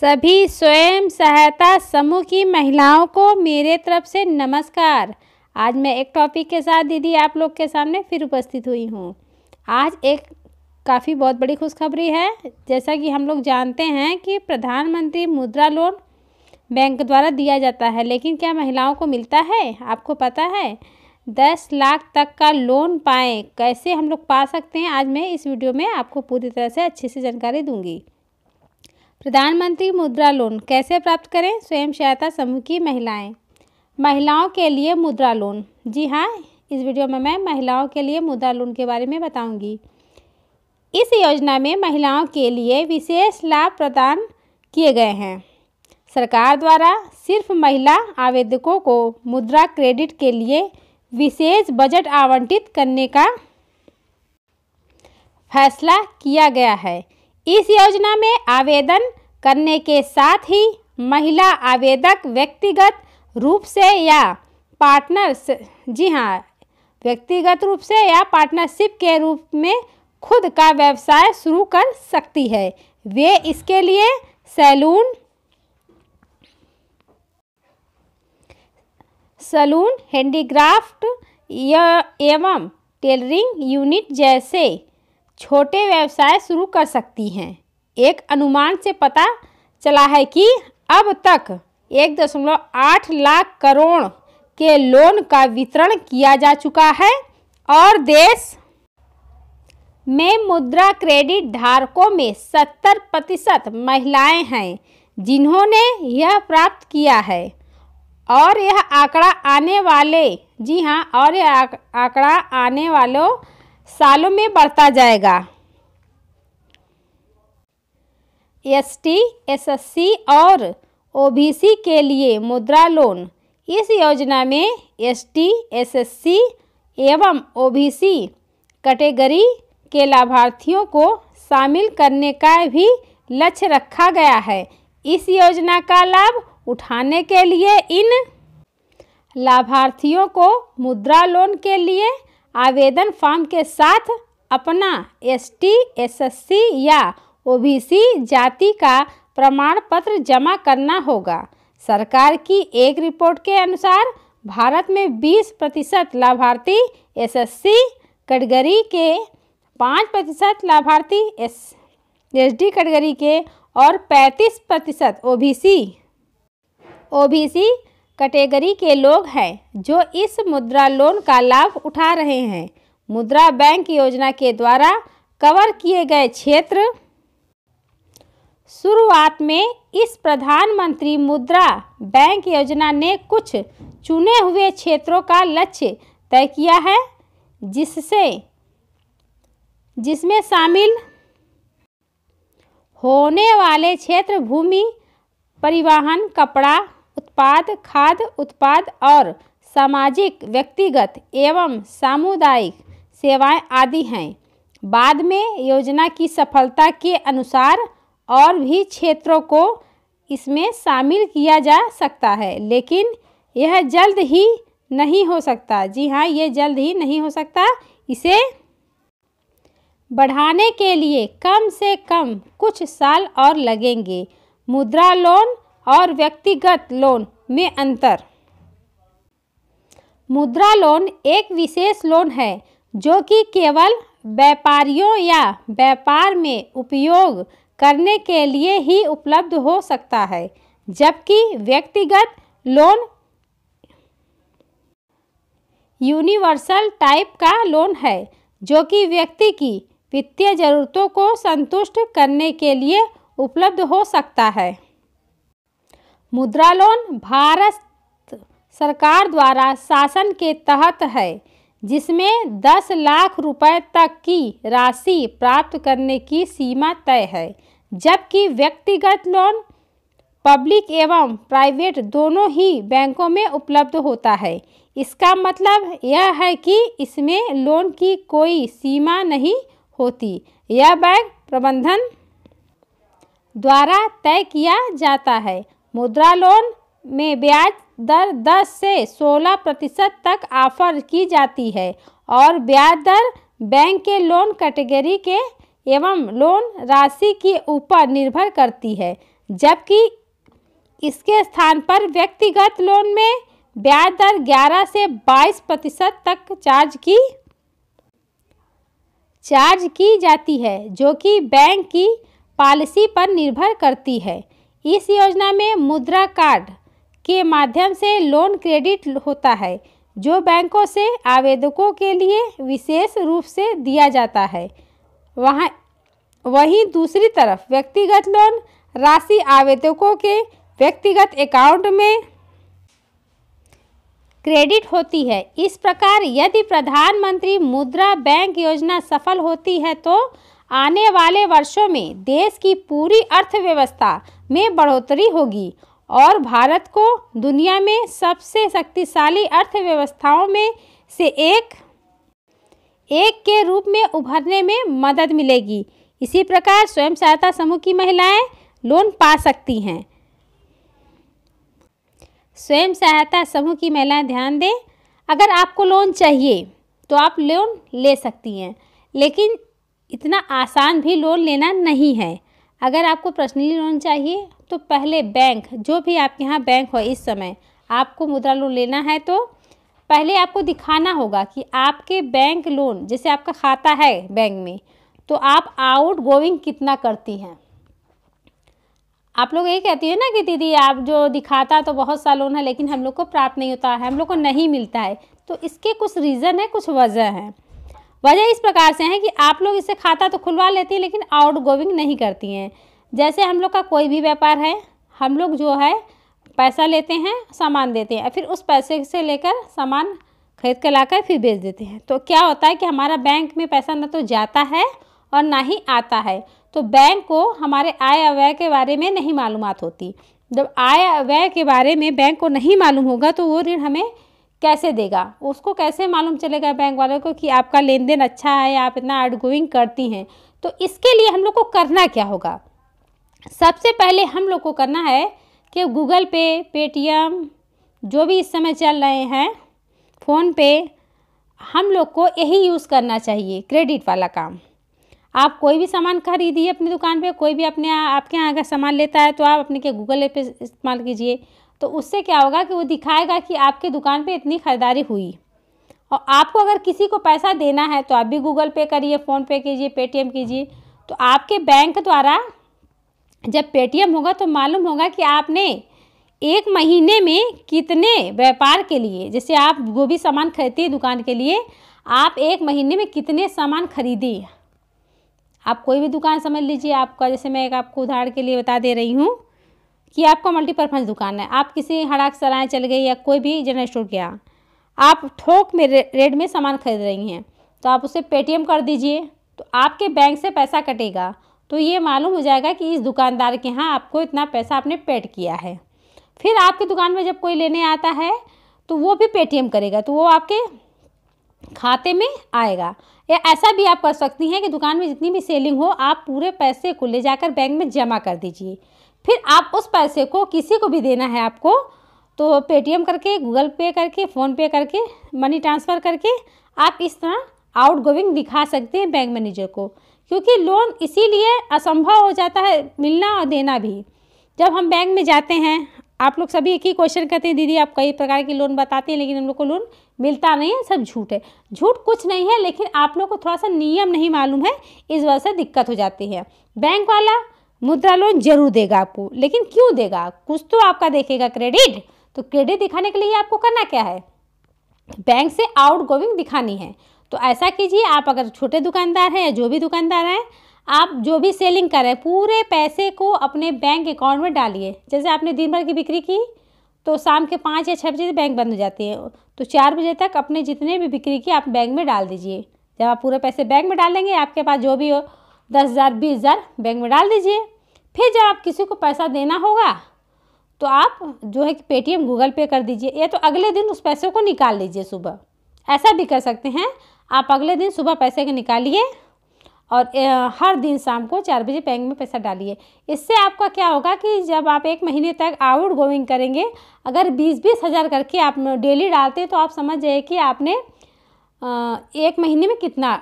सभी स्वयं सहायता समूह की महिलाओं को मेरे तरफ से नमस्कार आज मैं एक टॉपिक के साथ दीदी आप लोग के सामने फिर उपस्थित हुई हूँ आज एक काफ़ी बहुत बड़ी खुशखबरी है जैसा कि हम लोग जानते हैं कि प्रधानमंत्री मुद्रा लोन बैंक द्वारा दिया जाता है लेकिन क्या महिलाओं को मिलता है आपको पता है दस लाख तक का लोन पाएँ कैसे हम लोग पा सकते हैं आज मैं इस वीडियो में आपको पूरी तरह से अच्छे से जानकारी दूंगी प्रधानमंत्री मुद्रा लोन कैसे प्राप्त करें स्वयं सहायता समूह की महिलाएं महिलाओं के लिए मुद्रा लोन जी हाँ इस वीडियो में मैं महिलाओं के लिए मुद्रा लोन के बारे में बताऊंगी इस योजना में महिलाओं के लिए विशेष लाभ प्रदान किए गए हैं सरकार द्वारा सिर्फ महिला आवेदकों को मुद्रा क्रेडिट के लिए विशेष बजट आवंटित करने का फैसला किया गया है इस योजना में आवेदन करने के साथ ही महिला आवेदक व्यक्तिगत रूप से या पार्टनर जी हाँ व्यक्तिगत रूप से या पार्टनरशिप के रूप में खुद का व्यवसाय शुरू कर सकती है वे इसके लिए सैलून सलून हैंडीक्राफ्ट एवं टेलरिंग यूनिट जैसे छोटे व्यवसाय शुरू कर सकती हैं एक अनुमान से पता चला है कि अब तक एक दशमलव आठ लाख करोड़ के लोन का वितरण किया जा चुका है और देश में मुद्रा क्रेडिट धारकों में सत्तर प्रतिशत महिलाएँ हैं जिन्होंने यह प्राप्त किया है और यह आंकड़ा आने वाले जी हाँ और यह आंकड़ा आने वालों सालों में बढ़ता जाएगा S S T S C और ओ बी सी के लिए मुद्रा लोन इस योजना में S S T S C एवं ओ बी सी कैटेगरी के लाभार्थियों को शामिल करने का भी लक्ष्य रखा गया है इस योजना का लाभ उठाने के लिए इन लाभार्थियों को मुद्रा लोन के लिए आवेदन फॉर्म के साथ अपना एसटी, एसएससी या ओबीसी जाति का प्रमाण पत्र जमा करना होगा सरकार की एक रिपोर्ट के अनुसार भारत में 20 प्रतिशत लाभार्थी एसएससी कटगरी के 5 प्रतिशत लाभार्थी एस डी कटगरी के और 35 प्रतिशत ओ बी ओबीसी कैटेगरी के लोग हैं जो इस मुद्रा लोन का लाभ उठा रहे हैं मुद्रा बैंक योजना के द्वारा कवर किए गए क्षेत्र शुरुआत में इस प्रधानमंत्री मुद्रा बैंक योजना ने कुछ चुने हुए क्षेत्रों का लक्ष्य तय किया है जिससे जिसमें शामिल होने वाले क्षेत्र भूमि परिवहन कपड़ा उत्पाद खाद्य उत्पाद और सामाजिक व्यक्तिगत एवं सामुदायिक सेवाएं आदि हैं बाद में योजना की सफलता के अनुसार और भी क्षेत्रों को इसमें शामिल किया जा सकता है लेकिन यह जल्द ही नहीं हो सकता जी हाँ ये जल्द ही नहीं हो सकता इसे बढ़ाने के लिए कम से कम कुछ साल और लगेंगे मुद्रा लोन और व्यक्तिगत लोन में अंतर मुद्रा लोन एक विशेष लोन है जो कि केवल व्यापारियों या व्यापार में उपयोग करने के लिए ही उपलब्ध हो सकता है जबकि व्यक्तिगत लोन यूनिवर्सल टाइप का लोन है जो कि व्यक्ति की वित्तीय ज़रूरतों को संतुष्ट करने के लिए उपलब्ध हो सकता है मुद्रा लोन भारत सरकार द्वारा शासन के तहत है जिसमें 10 लाख रुपए तक की राशि प्राप्त करने की सीमा तय है जबकि व्यक्तिगत लोन पब्लिक एवं प्राइवेट दोनों ही बैंकों में उपलब्ध होता है इसका मतलब यह है कि इसमें लोन की कोई सीमा नहीं होती यह बैंक प्रबंधन द्वारा तय किया जाता है मुद्रा लोन में ब्याज दर 10 से 16 प्रतिशत तक ऑफर की जाती है और ब्याज दर बैंक के लोन कैटेगरी के एवं लोन राशि के ऊपर निर्भर करती है जबकि इसके स्थान पर व्यक्तिगत लोन में ब्याज दर 11 से 22 प्रतिशत तक चार्ज की चार्ज की जाती है जो कि बैंक की पॉलिसी पर निर्भर करती है इस योजना में मुद्रा कार्ड के माध्यम से लोन क्रेडिट होता है जो बैंकों से आवेदकों के लिए विशेष रूप से दिया जाता है वहाँ वहीं दूसरी तरफ व्यक्तिगत लोन राशि आवेदकों के व्यक्तिगत अकाउंट में क्रेडिट होती है इस प्रकार यदि प्रधानमंत्री मुद्रा बैंक योजना सफल होती है तो आने वाले वर्षों में देश की पूरी अर्थव्यवस्था में बढ़ोतरी होगी और भारत को दुनिया में सबसे शक्तिशाली अर्थव्यवस्थाओं में से एक एक के रूप में उभरने में मदद मिलेगी इसी प्रकार स्वयं सहायता समूह की महिलाएं लोन पा सकती हैं स्वयं सहायता समूह की महिलाएं ध्यान दें अगर आपको लोन चाहिए तो आप लोन ले सकती हैं लेकिन इतना आसान भी लोन लेना नहीं है अगर आपको पर्सनली लोन चाहिए तो पहले बैंक जो भी आपके यहाँ बैंक हो इस समय आपको मुद्रा लोन लेना है तो पहले आपको दिखाना होगा कि आपके बैंक लोन जैसे आपका खाता है बैंक में तो आप आउट गोइंग कितना करती हैं आप लोग ये कहती है ना कि दीदी आप जो दिखाता तो बहुत सा लोन है लेकिन हम लोग को प्राप्त नहीं होता है हम लोग को नहीं मिलता है तो इसके कुछ रीज़न है कुछ वजह है वजह इस प्रकार से है कि आप लोग इससे खाता तो खुलवा लेती हैं लेकिन आउट गोविंग नहीं करती हैं जैसे हम लोग का कोई भी व्यापार है हम लोग जो है पैसा लेते हैं सामान देते हैं फिर उस पैसे से लेकर सामान खरीद कर लाकर फिर बेच देते हैं तो क्या होता है कि हमारा बैंक में पैसा ना तो जाता है और ना ही आता है तो बैंक को हमारे आय अव्यय के बारे में नहीं मालूम होती जब आय अव्यय के बारे में बैंक को नहीं मालूम होगा तो वो ऋण हमें कैसे देगा उसको कैसे मालूम चलेगा बैंक वाले को कि आपका लेन देन अच्छा है आप इतना गोइंग करती हैं तो इसके लिए हम लोग को करना क्या होगा सबसे पहले हम लोग को करना है कि गूगल पे पेटीएम जो भी इस समय चल रहे हैं फ़ोन पे हम लोग को यही यूज़ करना चाहिए क्रेडिट वाला काम आप कोई भी सामान खरीदिए अपनी दुकान पे कोई भी अपने आपके यहाँ का सामान लेता है तो आप अपने के गूगल पे इस्तेमाल कीजिए तो उससे क्या होगा कि वो दिखाएगा कि आपके दुकान पे इतनी ख़रीदारी हुई और आपको अगर किसी को पैसा देना है तो आप भी गूगल पे करिए फ़ोनपे कीजिए पेटीएम कीजिए तो आपके बैंक द्वारा जब पेटीएम होगा तो मालूम होगा कि आपने एक महीने में कितने व्यापार के लिए जैसे आप जो भी सामान खरीदते है दुकान के लिए आप एक महीने में कितने सामान खरीदे आप कोई भी दुकान समझ लीजिए आपका जैसे मैं एक आपको उदाहरण के लिए बता दे रही हूँ कि आपका मल्टीपर्पज़ दुकान है आप किसी हड़ाक सराय चल गए या कोई भी जनरल स्टोर गया आप थोक में रेट में सामान खरीद रही हैं तो आप उसे पेटीएम कर दीजिए तो आपके बैंक से पैसा कटेगा तो ये मालूम हो जाएगा कि इस दुकानदार के यहाँ आपको इतना पैसा आपने पेड किया है फिर आपकी दुकान में जब कोई लेने आता है तो वो भी पेटीएम करेगा तो वो आपके खाते में आएगा या ऐसा भी आप कर सकती हैं कि दुकान में जितनी भी सेलिंग हो आप पूरे पैसे को ले जाकर बैंक में जमा कर दीजिए फिर आप उस पैसे को किसी को भी देना है आपको तो पेटीएम करके गूगल पे करके फ़ोनपे करके मनी ट्रांसफ़र करके आप इस तरह आउट गोविंग दिखा सकते हैं बैंक मैनेजर को क्योंकि लोन इसीलिए असंभव हो जाता है मिलना और देना भी जब हम बैंक में जाते हैं आप लोग सभी एक ही क्वेश्चन करते हैं दीदी आप कई प्रकार के लोन बताते हैं लेकिन हम लोग को लोन मिलता नहीं है सब झूठ है झूठ कुछ नहीं है लेकिन आप लोग को थोड़ा सा नियम नहीं मालूम है इस वजह से दिक्कत हो जाती है बैंक वाला मुद्रा लोन जरूर देगा आपको लेकिन क्यों देगा कुछ तो आपका देखेगा क्रेडिट तो क्रेडिट दिखाने के लिए आपको करना क्या है बैंक से आउट गोविंग दिखानी है तो ऐसा कीजिए आप अगर छोटे दुकानदार हैं या जो भी दुकानदार हैं आप जो भी सेलिंग कर रहे हैं पूरे पैसे को अपने बैंक अकाउंट में डालिए जैसे आपने दिन भर की बिक्री की तो शाम के पाँच या छः बजे बैंक बंद हो जाती है तो चार बजे तक अपने जितने भी बिक्री की आप बैंक में डाल दीजिए जब आप पूरे पैसे बैंक में डालेंगे आपके पास जो भी हो दस हज़ार बीस हज़ार बैंक में डाल दीजिए फिर जब आप किसी को पैसा देना होगा तो आप जो है कि पेटीएम गूगल पे कर दीजिए या तो अगले दिन उस पैसे को निकाल लीजिए सुबह ऐसा भी कर सकते हैं आप अगले दिन सुबह पैसे को निकालिए और हर दिन शाम को चार बजे बैंक में पैसा डालिए इससे आपका क्या होगा कि जब आप एक महीने तक आउट गोइंग करेंगे अगर बीस बीस हज़ार करके आप डेली डालते हैं तो आप समझ जाइए कि आपने एक महीने में कितना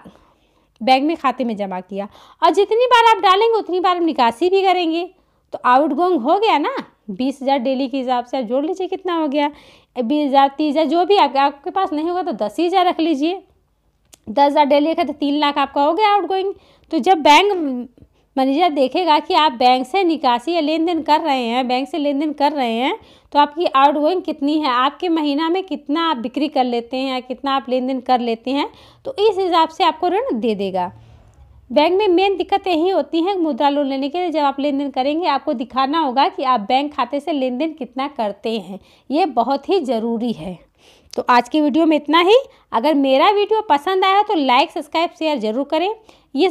बैंक में खाते में जमा किया और जितनी बार आप डालेंगे उतनी बार आप निकासी भी करेंगे तो गोइंग हो गया ना बीस हज़ार डेली के हिसाब से आप जोड़ लीजिए कितना हो गया बीस हज़ार तीस हज़ार जो भी आप, आपके पास नहीं होगा तो दस ही हज़ार रख लीजिए दस हज़ार डेली रखा तो तीन लाख आपका हो गया गोइंग तो जब बैंक मैनेजर देखेगा कि आप बैंक से निकासी या लेन देन कर रहे हैं बैंक से लेन देन कर रहे हैं तो आपकी आउट गोइंग कितनी है आपके महीना में कितना आप बिक्री कर लेते हैं या कितना आप लेन देन कर लेते हैं तो इस हिसाब से आपको ऋण दे देगा बैंक में मेन दिक्कत यही होती है मुद्रा लोन लेने के लिए जब आप लेन देन करेंगे आपको दिखाना होगा कि आप बैंक खाते से लेन देन कितना करते हैं ये बहुत ही ज़रूरी है तो आज की वीडियो में इतना ही अगर मेरा वीडियो पसंद आया तो लाइक सब्सक्राइब शेयर ज़रूर करें ये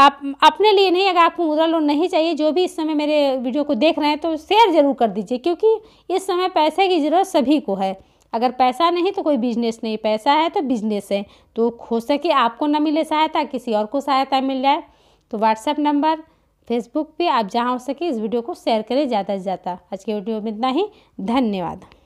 आप अपने लिए नहीं अगर आपको मुद्रा लोन नहीं चाहिए जो भी इस समय मेरे वीडियो को देख रहे हैं तो शेयर ज़रूर कर दीजिए क्योंकि इस समय पैसे की ज़रूरत सभी को है अगर पैसा नहीं तो कोई बिजनेस नहीं पैसा है तो बिजनेस है तो हो सके आपको ना मिले सहायता किसी और को सहायता मिल जाए तो व्हाट्सएप नंबर फेसबुक पे आप जहाँ हो सके इस वीडियो को शेयर करें ज़्यादा से ज़्यादा आज के वीडियो में इतना ही धन्यवाद